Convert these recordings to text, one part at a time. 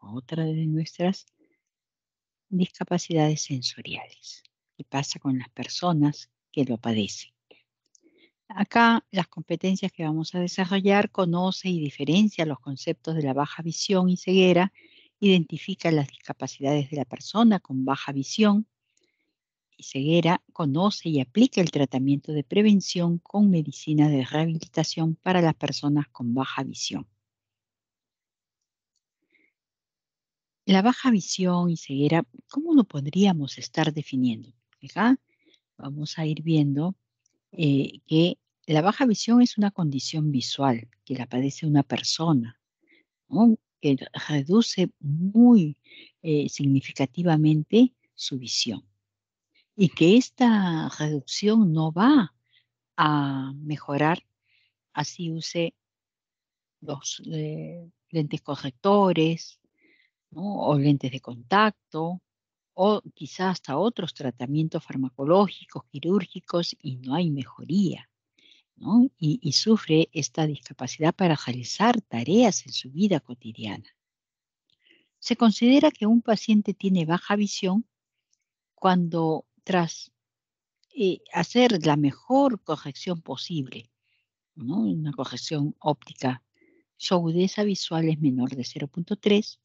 otra de nuestras discapacidades sensoriales ¿Qué pasa con las personas que lo padecen. Acá las competencias que vamos a desarrollar conoce y diferencia los conceptos de la baja visión y ceguera, identifica las discapacidades de la persona con baja visión y ceguera, conoce y aplica el tratamiento de prevención con medicina de rehabilitación para las personas con baja visión. La baja visión y ceguera, ¿cómo lo podríamos estar definiendo? vamos a ir viendo eh, que la baja visión es una condición visual que la padece una persona, que reduce muy eh, significativamente su visión y que esta reducción no va a mejorar así use los eh, lentes correctores, o lentes de contacto, o quizás hasta otros tratamientos farmacológicos, quirúrgicos, y no hay mejoría. Y, sufre esta discapacidad para realizar tareas en su vida cotidiana. Se considera que un paciente tiene baja visión cuando tras eh, hacer la mejor corrección posible, una corrección óptica, su agudeza visual es menor de 0.3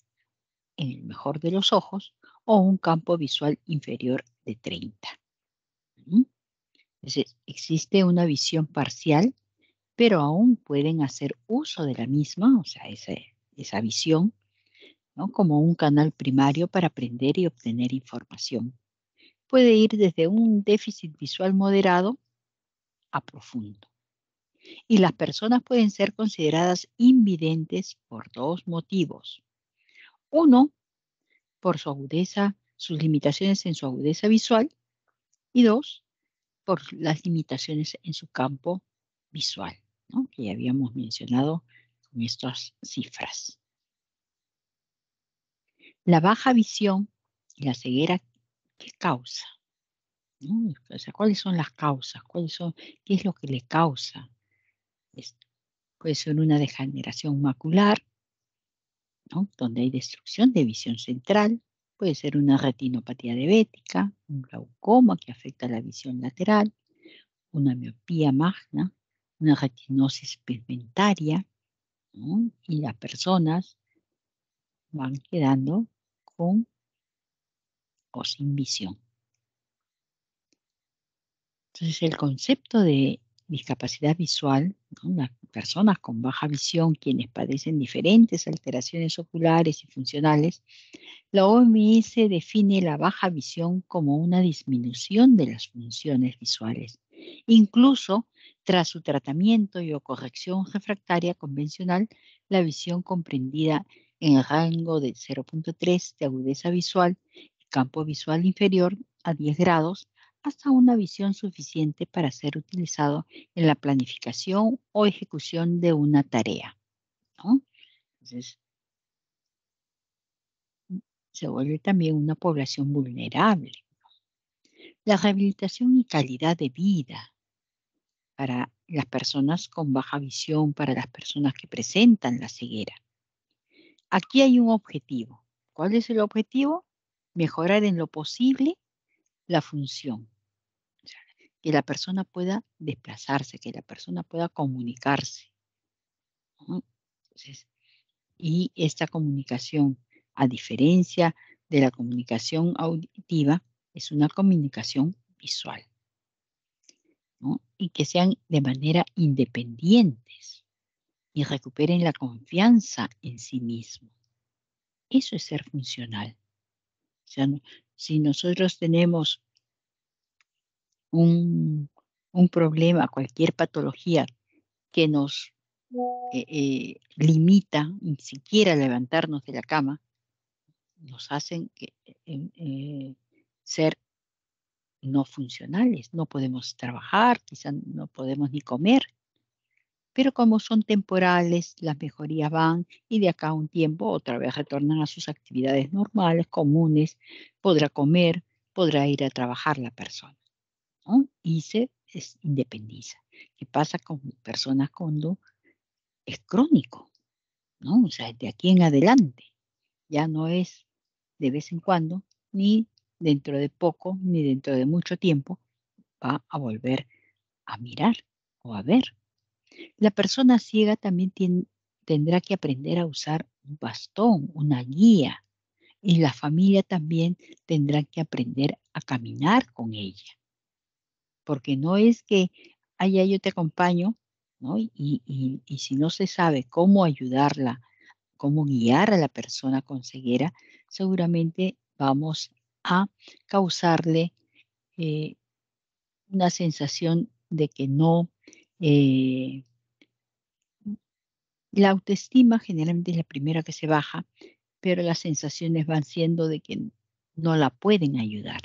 en el mejor de los ojos o un campo visual inferior de 30. existe una visión parcial, pero aún pueden hacer uso de la misma, o sea, esa visión, como un canal primario para aprender y obtener información. Puede ir desde un déficit visual moderado a profundo. Y las personas pueden ser consideradas invidentes por dos motivos. Uno, por su agudeza, sus limitaciones en su agudeza visual. Y dos, por las limitaciones en su campo visual, que ya habíamos mencionado con estas cifras. La baja visión y la ceguera, ¿qué causa? ¿cuáles son las causas? ¿Qué es lo que le causa? Es, puede ser una degeneración macular, donde hay destrucción de visión central, puede ser una retinopatía diabética, un glaucoma que afecta la visión lateral, una miopía magna, una retinosis pigmentaria, y las personas van quedando con o sin visión. Entonces el concepto de discapacidad visual, ¿no? personas con baja visión, quienes padecen diferentes alteraciones oculares y funcionales, la OMS define la baja visión como una disminución de las funciones visuales, incluso tras su tratamiento y o corrección refractaria convencional, la visión comprendida en el rango de 0.3 de agudeza visual y campo visual inferior a 10 grados hasta una visión suficiente para ser utilizado en la planificación o ejecución de una tarea. Entonces, mm, se vuelve también una población vulnerable. La rehabilitación y calidad de vida para las personas con baja visión, para las personas que presentan la ceguera. Aquí hay un objetivo. ¿Cuál es el objetivo? Mejorar en lo posible la función que la persona pueda desplazarse, que la persona pueda comunicarse. y esta comunicación, a diferencia de la comunicación auditiva, es una comunicación visual. Y que sean de manera independientes y recuperen la confianza en sí mismo. Eso es ser funcional. si nosotros tenemos un, problema, cualquier patología que nos eh, eh, limita ni siquiera levantarnos de la cama, nos hacen eh, ser no funcionales. No podemos trabajar, quizás no podemos ni comer. Pero como son temporales, las mejorías van y de acá a un tiempo otra vez retornan a sus actividades normales, comunes, podrá comer, podrá ir a trabajar la persona y se es, independiza. ¿Qué pasa con personas cuando es crónico? ¿no? O sea, de aquí en adelante. Ya no es de vez en cuando, ni dentro de poco, ni dentro de mucho tiempo, va a volver a mirar o a ver. La persona ciega también tendrá que aprender a usar un bastón, una guía, y la familia también tendrá que aprender a caminar con ella porque no es que, allá yo te acompaño, ¿no? Y, si no se sabe cómo ayudarla, cómo guiar a la persona con ceguera, seguramente vamos a causarle eh, una sensación de que no. Eh, la autoestima generalmente es la primera que se baja, pero las sensaciones van siendo de que no la pueden ayudar.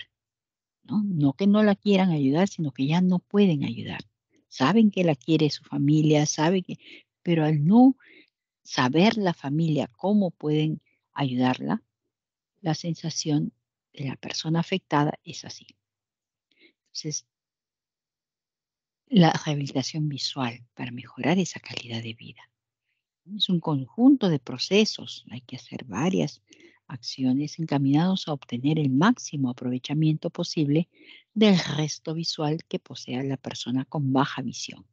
¿no? que no la quieran ayudar, sino que ya no pueden ayudar. Saben que la quiere su familia, que, pero al no saber la familia cómo pueden ayudarla, la sensación de la persona afectada es así. Entonces, la rehabilitación visual para mejorar esa calidad de vida. Es un conjunto de procesos, hay que hacer varias acciones encaminados a obtener el máximo aprovechamiento posible del resto visual que posea la persona con baja visión.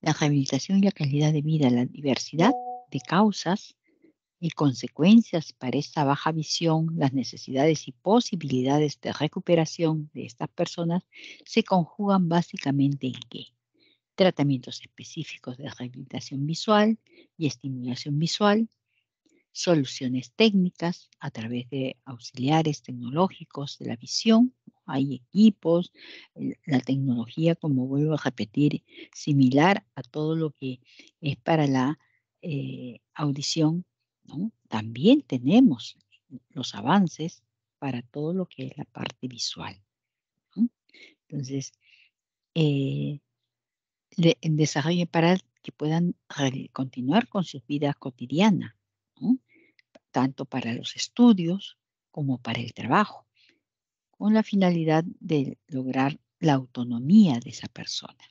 la rehabilitación y la calidad de vida, la diversidad de causas y consecuencias para esta baja visión, las necesidades y posibilidades de recuperación de estas personas se conjugan básicamente en qué? tratamientos específicos de rehabilitación visual y estimulación visual, soluciones técnicas a través de auxiliares tecnológicos de la visión. Hay equipos, la tecnología, como vuelvo a repetir, similar a todo lo que es para la eh, audición. ¿no? También tenemos los avances para todo lo que es la parte visual. Entonces, eh, Desarrolle para que puedan continuar con sus vidas cotidianas, tanto para los estudios como para el trabajo, con la finalidad de lograr la autonomía de esa persona.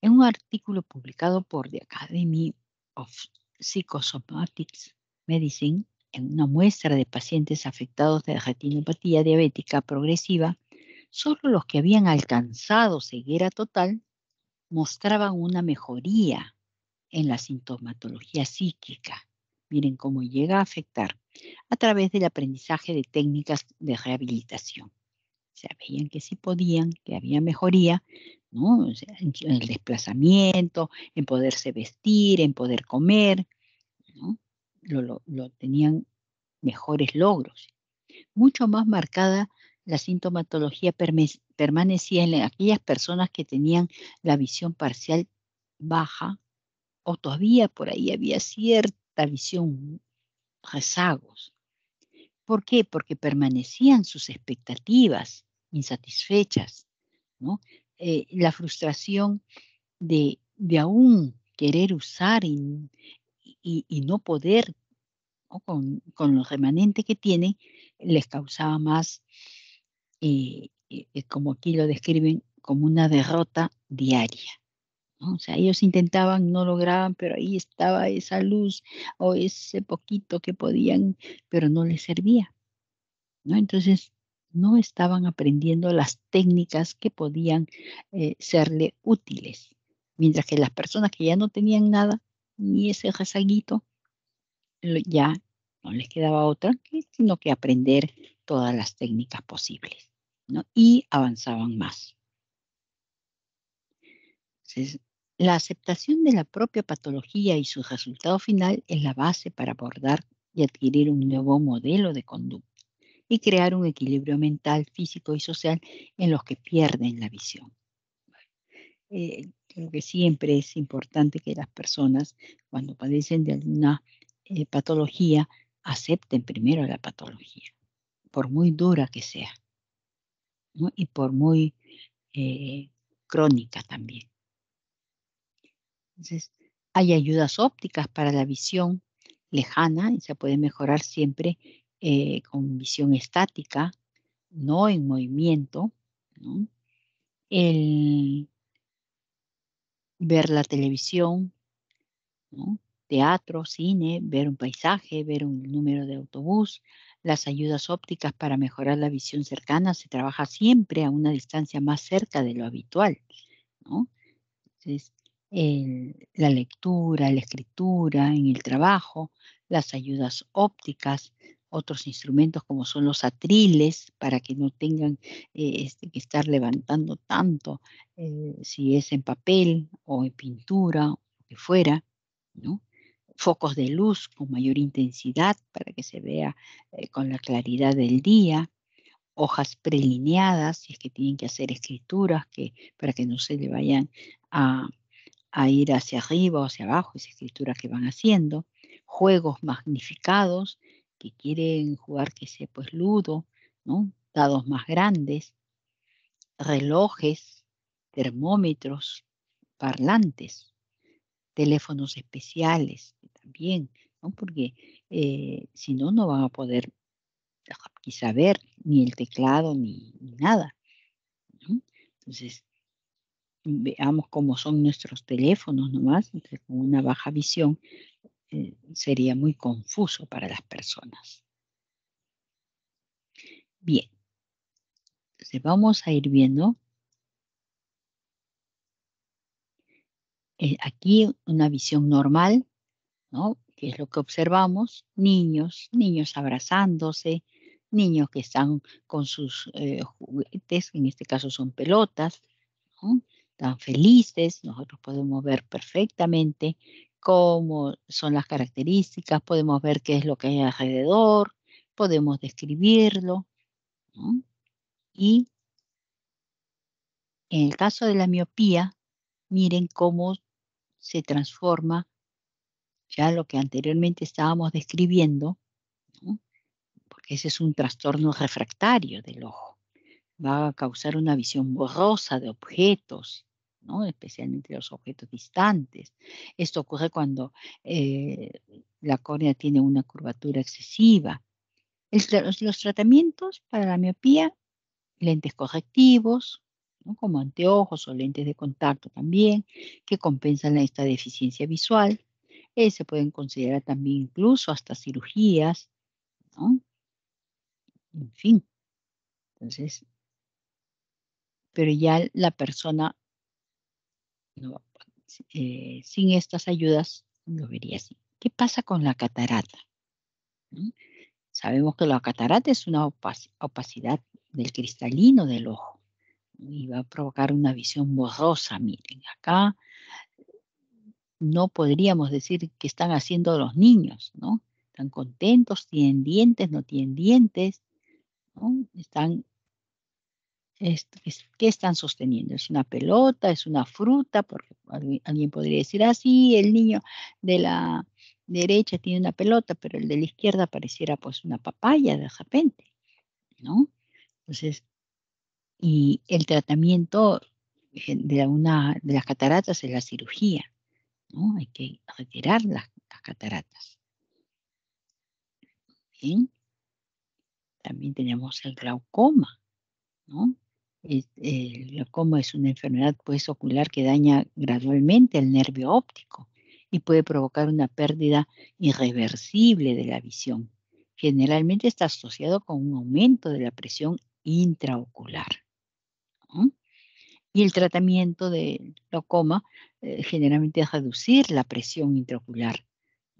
En un artículo publicado por The Academy of Psychosomatics Medicine, en una muestra de pacientes afectados de retinopatía diabética progresiva, Solo los que habían alcanzado ceguera total mostraban una mejoría en la sintomatología psíquica. Miren cómo llega a afectar a través del aprendizaje de técnicas de rehabilitación. Sabían veían que sí podían, que había mejoría, en el desplazamiento, en poderse vestir, en poder comer, lo tenían mejores logros. Mucho más marcada la sintomatología permanecía en aquellas personas que tenían la visión parcial baja o todavía por ahí había cierta visión, rezagos. ¿Por qué? Porque permanecían sus expectativas insatisfechas, ¿no? Eh, la frustración de, de, aún querer usar y, no poder, Con, con los remanentes que tienen, les causaba más como aquí lo describen, como una derrota diaria. O sea, ellos intentaban, no lograban, pero ahí estaba esa luz o ese poquito que podían, pero no les servía. Entonces, no estaban aprendiendo las técnicas que podían eh, serle útiles. Mientras que las personas que ya no tenían nada, ni ese rezaguito, ya no les quedaba otra, sino que aprender todas las técnicas posibles y avanzaban más. la aceptación de la propia patología y su resultado final es la base para abordar y adquirir un nuevo modelo de conducta y crear un equilibrio mental, físico y social en los que pierden la visión. Eh, creo que siempre es importante que las personas, cuando padecen de alguna eh, patología, acepten primero la patología, por muy dura que sea y por muy eh, crónica también. Entonces, hay ayudas ópticas para la visión lejana y se puede mejorar siempre eh, con visión estática, no en movimiento. El ver la televisión, teatro, cine, ver un paisaje, ver un número de autobús, las ayudas ópticas para mejorar la visión cercana se trabaja siempre a una distancia más cerca de lo habitual. la lectura, la escritura, en el trabajo, las ayudas ópticas, otros instrumentos como son los atriles para que no tengan eh, este, que estar levantando tanto eh, si es en papel o en pintura o que fuera, ¿no? focos de luz con mayor intensidad para que se vea eh, con la claridad del día, hojas prelineadas, si es que tienen que hacer escrituras que, para que no se le vayan a, ir hacia arriba o hacia abajo, esas escrituras que van haciendo, juegos magnificados que quieren jugar que sea pues ludo, dados más grandes, relojes, termómetros, parlantes teléfonos especiales también, porque eh, si no, no van a poder quizá ver ni el teclado ni, nada. Entonces, veamos cómo son nuestros teléfonos nomás, con una baja visión eh, sería muy confuso para las personas. Bien, entonces vamos a ir viendo Eh, aquí una visión normal, ¿no? que es lo que observamos, niños, niños abrazándose, niños que están con sus eh, juguetes, en este caso son pelotas, ¿no? tan felices, nosotros podemos ver perfectamente cómo son las características, podemos ver qué es lo que hay alrededor, podemos describirlo. ¿no? Y en el caso de la miopía, miren cómo se transforma ya lo que anteriormente estábamos describiendo, porque ese es un trastorno refractario del ojo. Va a causar una visión borrosa de objetos, ¿no? especialmente los objetos distantes. Esto ocurre cuando eh, la córnea tiene una curvatura excesiva. los, los tratamientos para la miopía, lentes correctivos, como anteojos o lentes de contacto también, que compensan esta deficiencia visual. Eh, se pueden considerar también incluso hasta cirugías, ¿no? En fin. Entonces, pero ya la persona eh, sin estas ayudas lo vería así. ¿Qué pasa con la catarata? Sabemos que la catarata es una opacidad del cristalino del ojo y va a provocar una visión borrosa. Miren, acá no podríamos decir qué están haciendo los niños, ¿no? Están contentos, tienen dientes, no tienen dientes, ¿no? Están, ¿qué están sosteniendo? ¿Es una pelota? ¿Es una fruta? Porque alguien podría decir, así, ah, sí, el niño de la derecha tiene una pelota, pero el de la izquierda pareciera pues una papaya de repente, ¿no? Entonces, y el tratamiento eh, de, una, de las cataratas es la cirugía. ¿no? Hay que retirar las, cataratas. También tenemos el glaucoma. ¿no? Eh, el, glaucoma es una enfermedad pues, ocular que daña gradualmente el nervio óptico y puede provocar una pérdida irreversible de la visión. Generalmente está asociado con un aumento de la presión intraocular. Y el tratamiento de glaucoma eh, generalmente es reducir la presión intraocular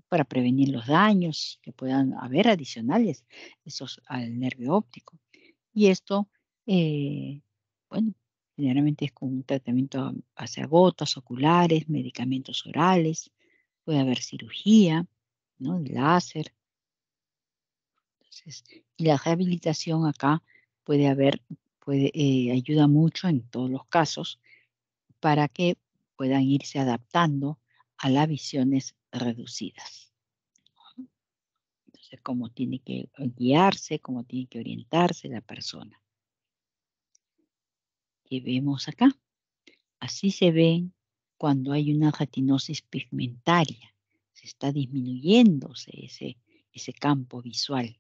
para prevenir los daños que puedan haber adicionales esos, al nervio óptico. Y esto, eh, bueno, generalmente es con un tratamiento hacia gotas oculares, medicamentos orales, puede haber cirugía, ¿no? láser. y la rehabilitación acá puede haber eh, ayuda mucho en todos los casos para que puedan irse adaptando a las visiones reducidas. Entonces, cómo tiene que guiarse, cómo tiene que orientarse la persona. ¿Qué vemos acá. Así se ven cuando hay una retinosis pigmentaria. Se está disminuyéndose ese, ese campo visual,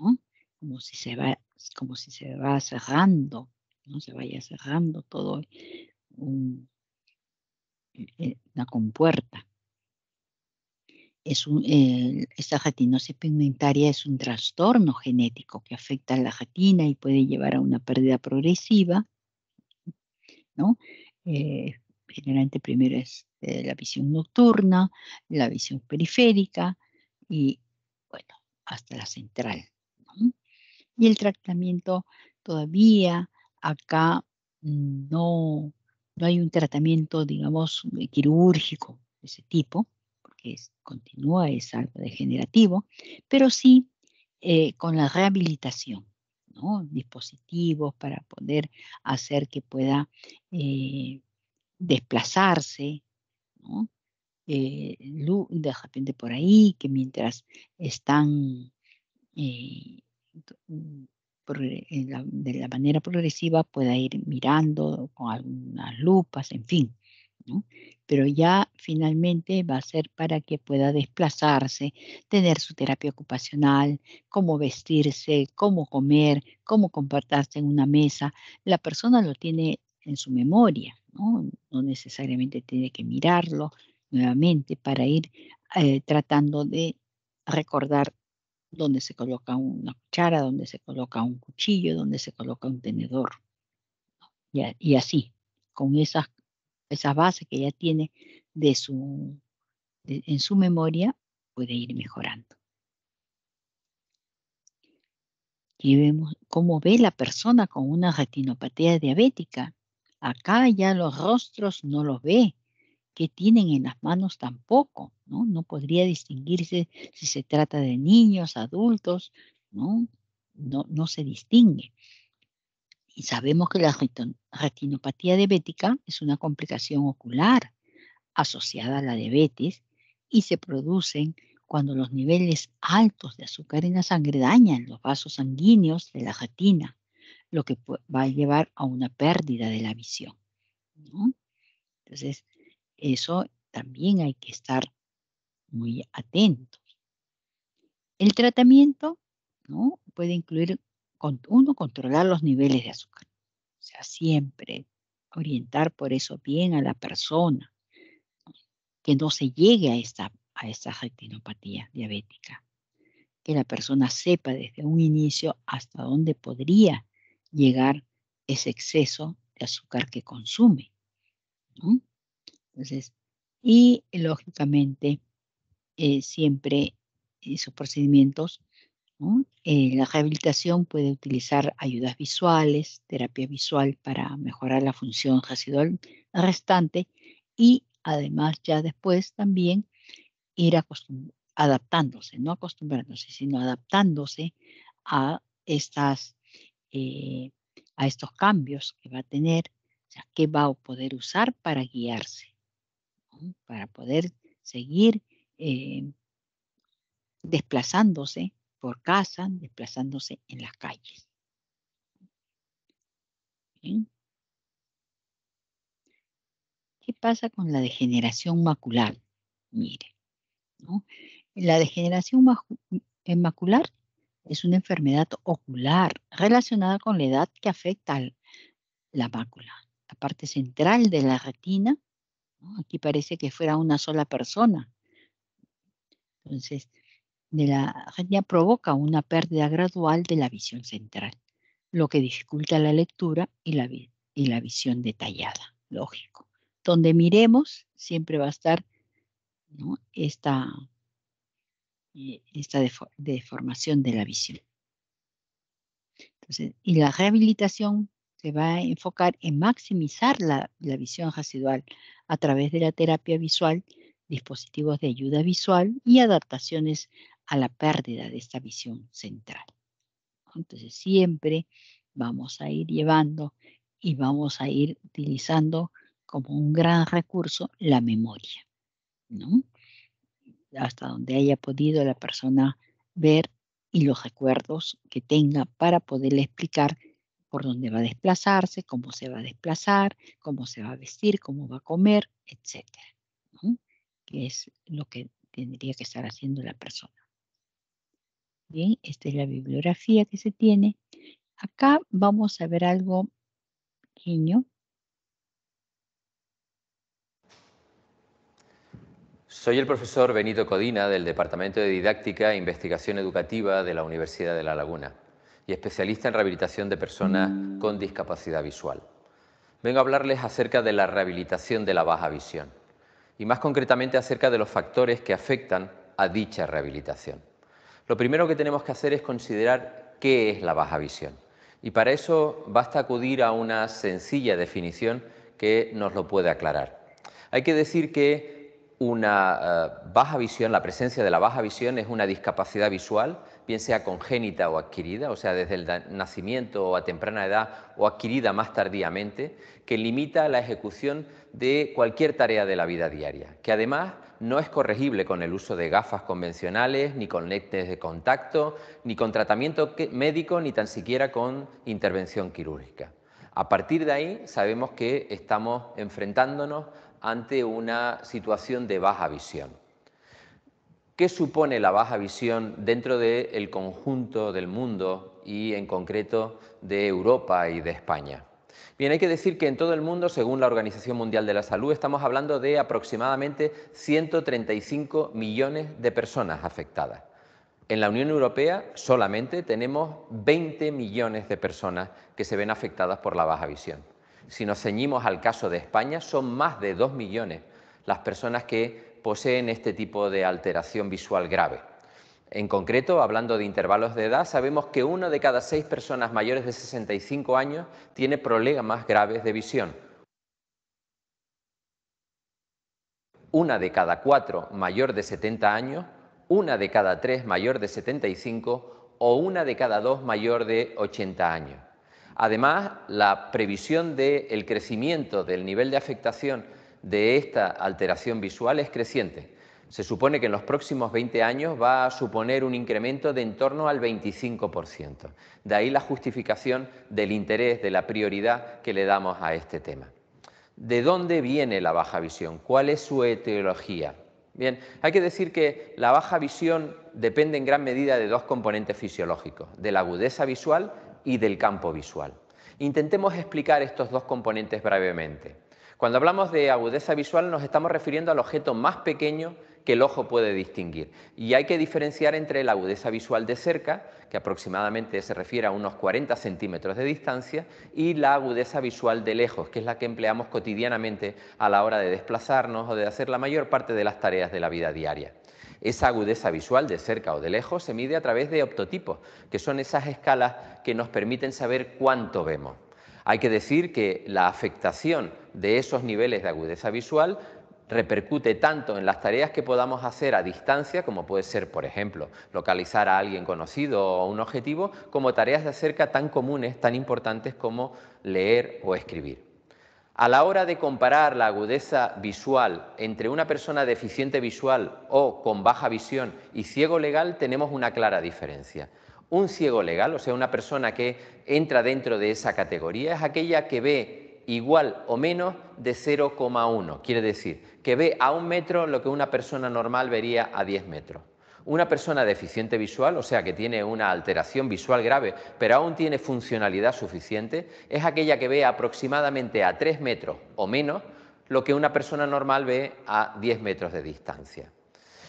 ¿no? Como si se va como si se va cerrando, ¿no? se vaya cerrando todo eh, eh, una compuerta. Es un, esta retinosis pigmentaria es un trastorno genético que afecta a la retina y puede llevar a una pérdida progresiva, eh, generalmente primero es la visión nocturna, la visión periférica y, bueno, hasta la central. Y el tratamiento todavía acá no, no hay un tratamiento, digamos, eh, quirúrgico de ese tipo, porque continúa, es algo degenerativo, pero sí eh, con la rehabilitación, dispositivos para poder hacer que pueda eh, desplazarse, ¿no? de repente por ahí, que mientras están Mm, de la manera progresiva pueda ir mirando con algunas lupas, en fin. ¿no? Pero ya finalmente va a ser para que pueda desplazarse, tener su terapia ocupacional, cómo vestirse, cómo comer, cómo compartirse en una mesa. La persona lo tiene en su memoria, no, no necesariamente tiene que mirarlo nuevamente para ir eh, tratando de recordar donde se coloca una cuchara, donde se coloca un cuchillo, donde se coloca un tenedor. Y, así, con esas, bases que ya tiene de su, en su memoria, puede ir mejorando. Y vemos cómo ve la persona con una retinopatía diabética. Acá ya los rostros no los ve, que tienen en las manos tampoco, ¿no? No podría distinguirse si se trata de niños, adultos, ¿no? No, no se distingue. Y sabemos que la retinopatía diabética es una complicación ocular asociada a la diabetes y se producen cuando los niveles altos de azúcar en la sangre dañan los vasos sanguíneos de la retina, lo que va a llevar a una pérdida de la visión. ¿no? Entonces, eso también hay que estar muy atentos. El tratamiento ¿no? puede incluir, uno, controlar los niveles de azúcar. O sea, siempre orientar por eso bien a la persona, que no se llegue a esta, a esta retinopatía diabética, que la persona sepa desde un inicio hasta dónde podría llegar ese exceso de azúcar que consume. Entonces, y lógicamente, eh, siempre esos eh, procedimientos, eh, la rehabilitación puede utilizar ayudas visuales, terapia visual para mejorar la función residual restante y además ya después también ir adaptándose, no acostumbrándose, sino adaptándose a, estas, eh, a estos cambios que va a tener, o sea, qué va a poder usar para guiarse para poder seguir eh, desplazándose por casa, desplazándose en las calles. ¿Qué pasa con la degeneración macular? Mire, la degeneración eh, macular es una enfermedad ocular relacionada con la edad que afecta a la mácula, la parte central de la retina Aquí parece que fuera una sola persona. Entonces, la retina provoca una pérdida gradual de la visión central, lo que dificulta la lectura y la, visión detallada, lógico. Donde miremos, siempre va a estar esta, eh, esta deformación de la visión. y la rehabilitación se va a enfocar en maximizar la, visión residual a través de la terapia visual, dispositivos de ayuda visual y adaptaciones a la pérdida de esta visión central. Entonces siempre vamos a ir llevando y vamos a ir utilizando como un gran recurso la memoria, ¿no? Hasta donde haya podido la persona ver y los recuerdos que tenga para poderle explicar por dónde va a desplazarse, cómo se va a desplazar, cómo se va a vestir, cómo va a comer, etc. Que es lo que tendría que estar haciendo la persona. Bien, esta es la bibliografía que se tiene. Acá vamos a ver algo pequeño. Soy el profesor Benito Codina del Departamento de Didáctica e Investigación Educativa de la Universidad de La Laguna y especialista en rehabilitación de personas con discapacidad visual. Vengo a hablarles acerca de la rehabilitación de la baja visión y más concretamente acerca de los factores que afectan a dicha rehabilitación. Lo primero que tenemos que hacer es considerar qué es la baja visión y para eso basta acudir a una sencilla definición que nos lo puede aclarar. Hay que decir que una eh, baja visión, la presencia de la baja visión es una discapacidad visual bien sea congénita o adquirida, o sea, desde el nacimiento o a temprana edad o adquirida más tardíamente, que limita la ejecución de cualquier tarea de la vida diaria, que además no es corregible con el uso de gafas convencionales, ni con lentes de contacto, ni con tratamiento médico, ni tan siquiera con intervención quirúrgica. A partir de ahí sabemos que estamos enfrentándonos ante una situación de baja visión. ¿Qué supone la baja visión dentro del conjunto del mundo y en concreto de Europa y de España? Bien, hay que decir que en todo el mundo, según la Organización Mundial de la Salud, estamos hablando de aproximadamente 135 millones de personas afectadas. En la Unión Europea solamente tenemos 20 millones de personas que se ven afectadas por la baja visión. Si nos ceñimos al caso de España, son más de 2 millones las personas que poseen este tipo de alteración visual grave. En concreto, hablando de intervalos de edad, sabemos que una de cada seis personas mayores de 65 años tiene problemas graves de visión. Una de cada cuatro mayor de 70 años, una de cada tres mayor de 75 o una de cada dos mayor de 80 años. Además, la previsión del crecimiento del nivel de afectación de esta alteración visual es creciente. Se supone que en los próximos 20 años va a suponer un incremento de en torno al 25%. De ahí la justificación del interés, de la prioridad que le damos a este tema. ¿De dónde viene la baja visión? ¿Cuál es su etiología? Bien, hay que decir que la baja visión depende en gran medida de dos componentes fisiológicos, de la agudeza visual y del campo visual. Intentemos explicar estos dos componentes brevemente. Cuando hablamos de agudeza visual nos estamos refiriendo al objeto más pequeño que el ojo puede distinguir. Y hay que diferenciar entre la agudeza visual de cerca, que aproximadamente se refiere a unos 40 centímetros de distancia, y la agudeza visual de lejos, que es la que empleamos cotidianamente a la hora de desplazarnos o de hacer la mayor parte de las tareas de la vida diaria. Esa agudeza visual de cerca o de lejos se mide a través de optotipos, que son esas escalas que nos permiten saber cuánto vemos. Hay que decir que la afectación de esos niveles de agudeza visual repercute tanto en las tareas que podamos hacer a distancia, como puede ser, por ejemplo, localizar a alguien conocido o un objetivo, como tareas de cerca tan comunes, tan importantes como leer o escribir. A la hora de comparar la agudeza visual entre una persona deficiente visual o con baja visión y ciego legal, tenemos una clara diferencia. Un ciego legal, o sea, una persona que entra dentro de esa categoría, es aquella que ve igual o menos de 0,1. Quiere decir que ve a un metro lo que una persona normal vería a 10 metros. Una persona deficiente visual, o sea que tiene una alteración visual grave, pero aún tiene funcionalidad suficiente, es aquella que ve aproximadamente a 3 metros o menos lo que una persona normal ve a 10 metros de distancia.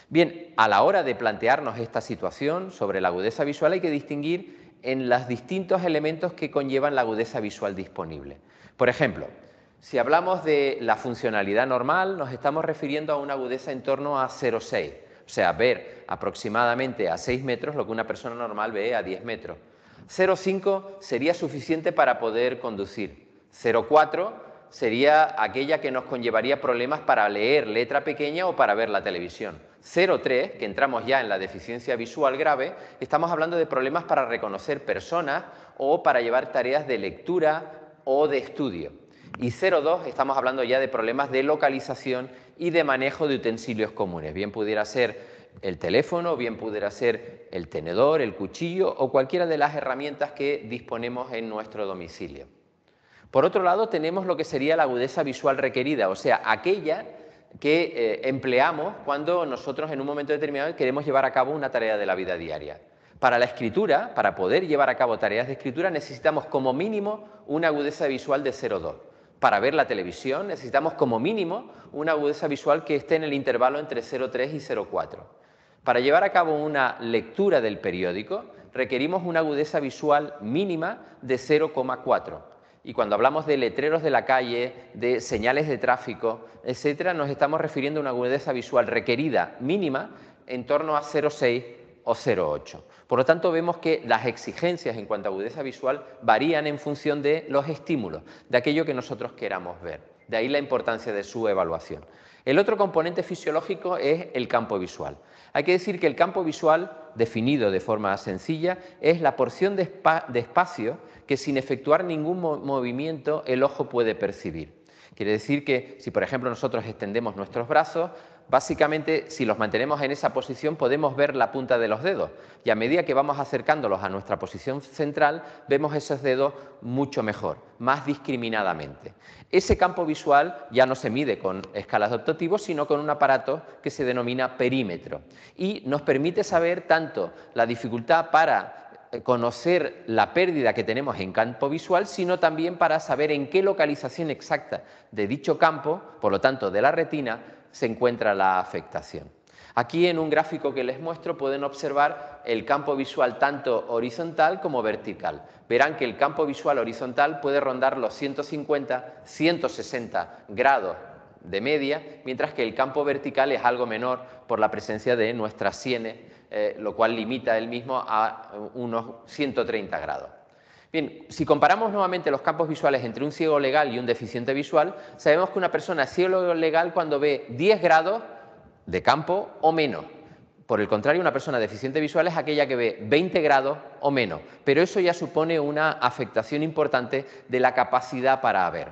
Bien, a la hora de plantearnos esta situación sobre la agudeza visual hay que distinguir en los distintos elementos que conllevan la agudeza visual disponible. Por ejemplo, si hablamos de la funcionalidad normal, nos estamos refiriendo a una agudeza en torno a 0,6, o sea, ver aproximadamente a 6 metros lo que una persona normal ve a 10 metros. 0,5 sería suficiente para poder conducir. 0,4 sería aquella que nos conllevaría problemas para leer letra pequeña o para ver la televisión. 0,3, que entramos ya en la deficiencia visual grave, estamos hablando de problemas para reconocer personas o para llevar tareas de lectura, o de estudio. Y 02 estamos hablando ya de problemas de localización y de manejo de utensilios comunes. Bien pudiera ser el teléfono, bien pudiera ser el tenedor, el cuchillo o cualquiera de las herramientas que disponemos en nuestro domicilio. Por otro lado, tenemos lo que sería la agudeza visual requerida, o sea, aquella que eh, empleamos cuando nosotros en un momento determinado queremos llevar a cabo una tarea de la vida diaria. Para la escritura, para poder llevar a cabo tareas de escritura, necesitamos como mínimo una agudeza visual de 0,2. Para ver la televisión necesitamos como mínimo una agudeza visual que esté en el intervalo entre 0,3 y 0,4. Para llevar a cabo una lectura del periódico requerimos una agudeza visual mínima de 0,4. Y cuando hablamos de letreros de la calle, de señales de tráfico, etcétera, nos estamos refiriendo a una agudeza visual requerida mínima en torno a 0,6 o 0,8. Por lo tanto, vemos que las exigencias en cuanto a agudeza visual varían en función de los estímulos, de aquello que nosotros queramos ver. De ahí la importancia de su evaluación. El otro componente fisiológico es el campo visual. Hay que decir que el campo visual, definido de forma sencilla, es la porción de, espacio que sin efectuar ningún movimiento el ojo puede percibir. Quiere decir que si, por ejemplo, nosotros extendemos nuestros brazos, Básicamente, si los mantenemos en esa posición, podemos ver la punta de los dedos y a medida que vamos acercándolos a nuestra posición central, vemos esos dedos mucho mejor, más discriminadamente. Ese campo visual ya no se mide con escalas de sino con un aparato que se denomina perímetro y nos permite saber tanto la dificultad para eh, conocer la pérdida que tenemos en campo visual, sino también para saber en qué localización exacta de dicho campo, por lo tanto de la retina, se encuentra la afectación. Aquí en un gráfico que les muestro pueden observar el campo visual tanto horizontal como vertical. Verán que el campo visual horizontal puede rondar los 150-160 grados de media, mientras que el campo vertical es algo menor por la presencia de nuestras sienes, eh, lo cual limita el mismo a unos 130 grados. Bien, si comparamos nuevamente los campos visuales entre un ciego legal y un deficiente visual, sabemos que una persona ciego legal cuando ve 10 grados de campo o menos. Por el contrario, una persona deficiente visual es aquella que ve 20 grados o menos, pero eso ya supone una afectación importante de la capacidad para ver.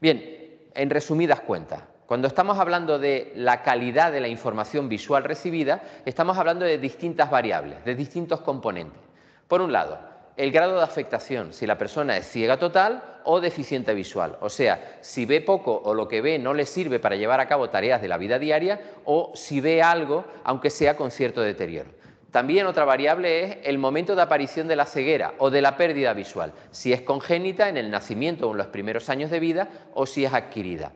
Bien, en resumidas cuentas, cuando estamos hablando de la calidad de la información visual recibida, estamos hablando de distintas variables, de distintos componentes. Por un lado, el grado de afectación, si la persona es ciega total o deficiente visual. O sea, si ve poco o lo que ve no le sirve para llevar a cabo tareas de la vida diaria o si ve algo, aunque sea con cierto deterioro. También otra variable es el momento de aparición de la ceguera o de la pérdida visual, si es congénita en el nacimiento o en los primeros años de vida o si es adquirida.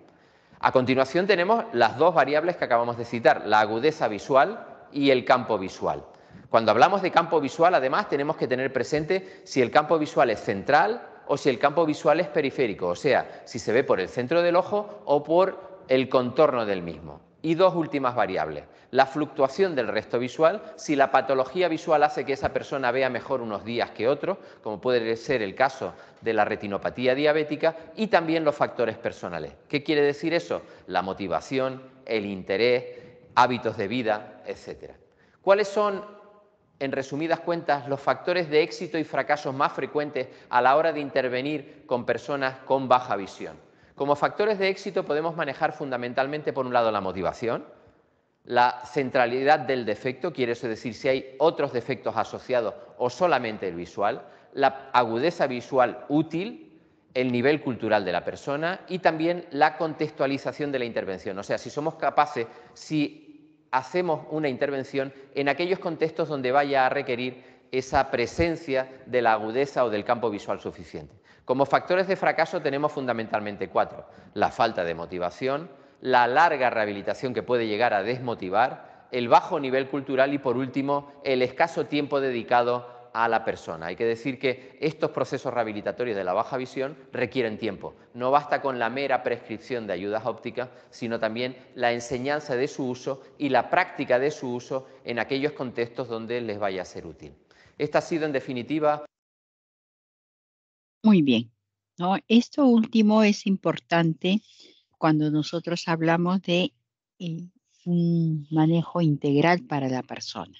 A continuación tenemos las dos variables que acabamos de citar, la agudeza visual y el campo visual. Cuando hablamos de campo visual, además, tenemos que tener presente si el campo visual es central o si el campo visual es periférico, o sea, si se ve por el centro del ojo o por el contorno del mismo. Y dos últimas variables, la fluctuación del resto visual, si la patología visual hace que esa persona vea mejor unos días que otros, como puede ser el caso de la retinopatía diabética, y también los factores personales. ¿Qué quiere decir eso? La motivación, el interés, hábitos de vida, etc. ¿Cuáles son en resumidas cuentas, los factores de éxito y fracasos más frecuentes a la hora de intervenir con personas con baja visión. Como factores de éxito podemos manejar fundamentalmente, por un lado, la motivación, la centralidad del defecto, quiere decir si hay otros defectos asociados o solamente el visual, la agudeza visual útil, el nivel cultural de la persona y también la contextualización de la intervención. O sea, si somos capaces, si hacemos una intervención en aquellos contextos donde vaya a requerir esa presencia de la agudeza o del campo visual suficiente. Como factores de fracaso tenemos fundamentalmente cuatro. La falta de motivación, la larga rehabilitación que puede llegar a desmotivar, el bajo nivel cultural y por último el escaso tiempo dedicado a la persona. Hay que decir que estos procesos rehabilitatorios de la baja visión requieren tiempo. No basta con la mera prescripción de ayudas ópticas, sino también la enseñanza de su uso y la práctica de su uso en aquellos contextos donde les vaya a ser útil. Esta ha sido, en definitiva. Muy bien. Esto último es importante cuando nosotros hablamos de eh, un manejo integral para la persona.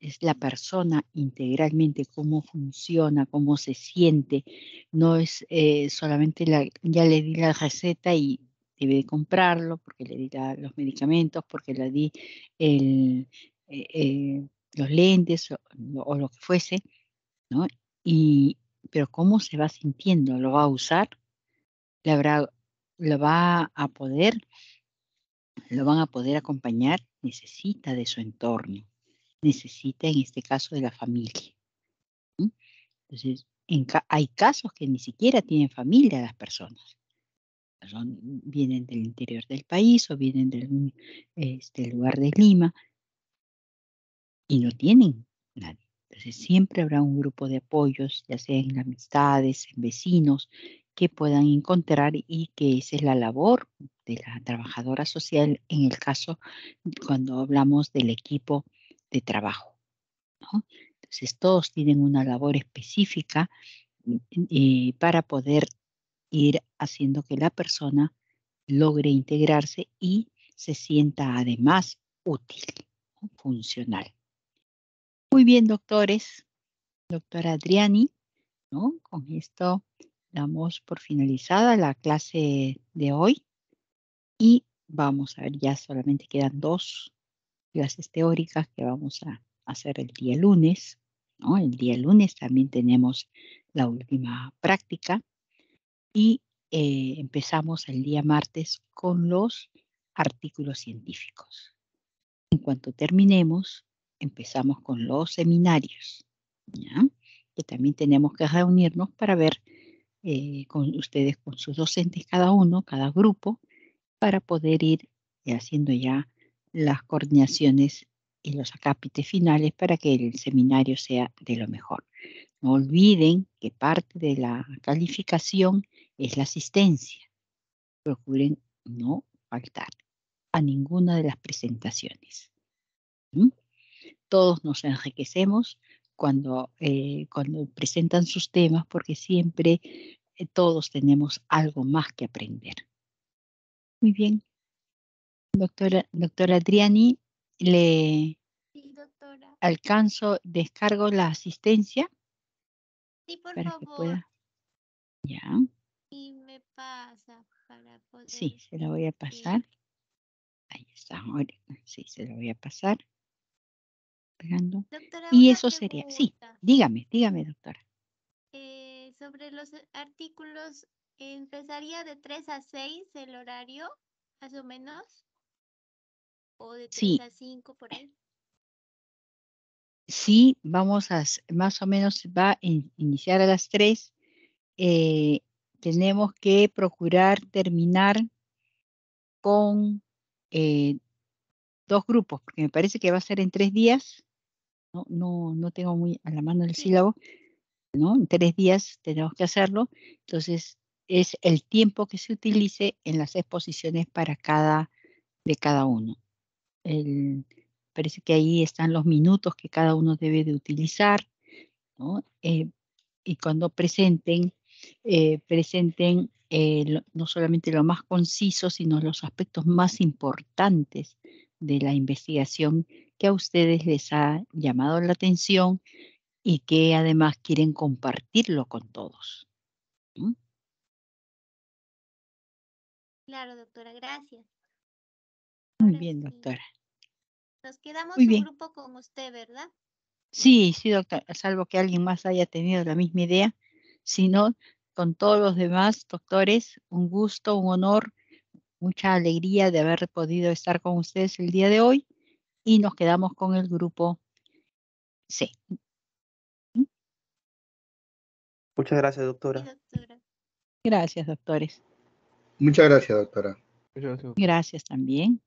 Es la persona integralmente, cómo funciona, cómo se siente. No es eh, solamente ya le di la receta y debe de comprarlo porque le di los medicamentos, porque le di eh, eh, los lentes o, lo que fuese, Y, pero cómo se va sintiendo, lo va a usar, lo va a poder, lo van a poder acompañar, necesita de su entorno necesita en este caso de la familia. Entonces, hay casos que ni siquiera tienen familia las personas. vienen del interior del país o vienen del este, lugar de Lima y no tienen nadie. Entonces siempre habrá un grupo de apoyos, ya sea en amistades, en vecinos, que puedan encontrar y que esa es la labor de la trabajadora social en el caso cuando hablamos del equipo trabajo. Entonces, todos tienen una labor específica mm, eh, para poder ir haciendo que la persona logre integrarse y se sienta además útil, funcional. Muy bien, doctores. Doctora Adriani, con esto damos por finalizada la clase de hoy y vamos a ver, ya solamente quedan dos clases teóricas que vamos a hacer el día lunes. El día lunes también tenemos la última práctica y eh, empezamos el día martes con los artículos científicos. En cuanto terminemos, empezamos con los seminarios, que también tenemos que reunirnos para ver eh, con ustedes, con sus docentes, cada uno, cada grupo, para poder ir haciendo ya las coordinaciones y los acápites finales para que el seminario sea de lo mejor. No olviden que parte de la calificación es la asistencia. Procuren no faltar a ninguna de las presentaciones. ¿Mm? Todos nos enriquecemos cuando, eh, cuando presentan sus temas porque siempre eh, todos tenemos algo más que aprender. Muy bien, Doctora, doctora Triani, ¿le sí, doctora. alcanzo, descargo la asistencia? Sí, por para favor. Que pueda. Ya. Y me pasa para poder... Sí, se la voy a pasar. Ahí está, sí, se la voy a pasar. Pegando. y eso sería, sí, dígame, dígame, doctora. Eh, sobre los artículos, empezaría de 3 a 6 el horario, más o menos sí. por Sí, vamos a, más o menos va a iniciar a las 3. Eh, tenemos que procurar terminar con eh, dos grupos, porque me parece que va a ser en tres días. No, no, no tengo muy a la mano el sílabo. ¿no? En tres días tenemos que hacerlo. Entonces, es el tiempo que se utilice en las exposiciones para cada, de cada uno parece que ahí están los minutos que cada uno debe de utilizar, eh, y cuando presenten, eh, presenten eh, no solamente lo más conciso, sino los aspectos más importantes de la investigación que a ustedes les ha llamado la atención y que además quieren compartirlo con todos. Claro, doctora, gracias. Muy bien, doctora. Nos quedamos en grupo con usted, ¿verdad? Sí, sí, doctora. Salvo que alguien más haya tenido la misma idea. Si no, con todos los demás doctores, un gusto, un honor, mucha alegría de haber podido estar con ustedes el día de hoy. Y nos quedamos con el grupo C. ¿Mm? Muchas gracias, doctora. Gracias, doctores. Muchas gracias, doctora. gracias también.